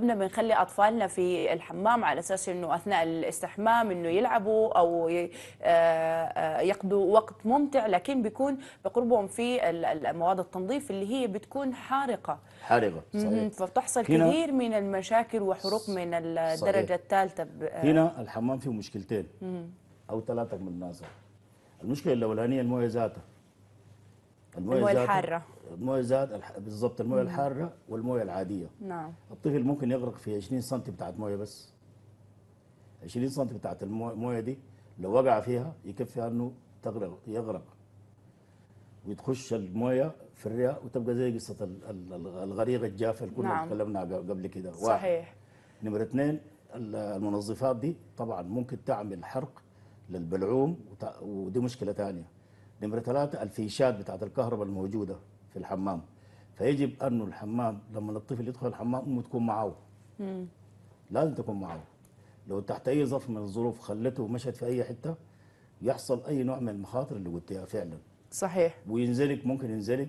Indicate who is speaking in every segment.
Speaker 1: كنا بنخلي اطفالنا في الحمام على اساس انه اثناء الاستحمام انه يلعبوا او آه، آه، يقضوا وقت ممتع لكن بيكون بقربهم في المواد التنظيف اللي هي بتكون حارقه حارقه صحيح فبتحصل كثير من المشاكل وحروق من الدرجه الثالثه آه. هنا الحمام فيه مشكلتين او ثلاثه من الناس المشكله الاولانيه المويه ذاتها المويه الحاره المويه زاد بالضبط المويه الحاره والمويه العاديه نعم الطفل ممكن يغرق في 20 سم بتاعت مويه بس 20 سم بتاعت المويه دي لو وقع فيها يكفي انه تغرق يغرق وتخش المويه في الرئه وتبقى زي قصه الغريق الجافه اللي كنا نعم. قبل كده صحيح نمره اثنين المنظفات دي طبعا ممكن تعمل حرق للبلعوم ودي مشكله ثانيه نمرة ثلاثة الفيشات بتاعت الكهرباء الموجودة في الحمام فيجب أن الحمام لما الطفل يدخل الحمام أمه تكون معاه لازم تكون معاه لو تحت أي ظرف من الظروف خلته ومشت في أي حتة يحصل أي نوع من المخاطر اللي قلتها فعلا صحيح وينزلق ممكن ينزلق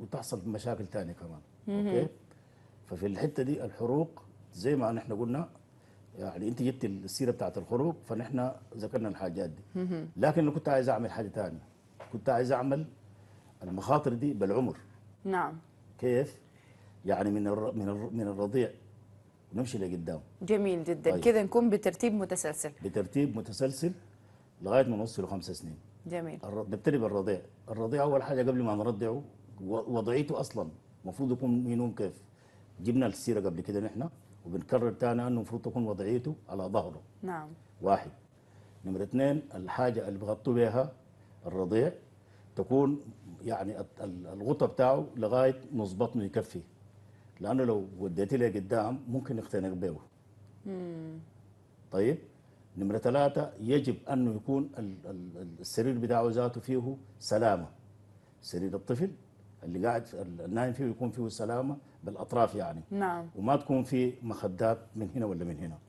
Speaker 1: وتحصل مشاكل ثانيه كمان أوكي ففي الحتة دي الحروق زي ما نحن قلنا يعني انت جبت السيره بتاعت الخروج فنحن ذكرنا الحاجات دي لكن انا كنت عايز اعمل حاجه ثانيه كنت عايز اعمل المخاطر دي بالعمر نعم كيف يعني من الر... من الر... من الرضيع نمشي لقدام جميل جدا طيب. كده نكون بترتيب متسلسل بترتيب متسلسل لغايه ما نوصل خمس سنين جميل الر... نبتدي بالرضيع الرضيع اول حاجه قبل ما نرضعه وضعيته اصلا المفروض يكون ينوم كيف جبنا السيره قبل كده نحن وبنكرر تاني انه المفروض تكون وضعيته على ظهره نعم واحد نمرة اثنين الحاجة اللي بغطوا بها الرضيع تكون يعني الغطا بتاعه لغايه نص بطنه يكفي لانه لو وديت له قدام ممكن يختنق به طيب نمرة ثلاثة يجب أنه يكون السرير بتاعه ذاته فيه سلامة سرير الطفل اللي قاعد النايم فيه يكون فيه سلامة بالأطراف يعني نعم وما تكون فيه مخدات من هنا ولا من هنا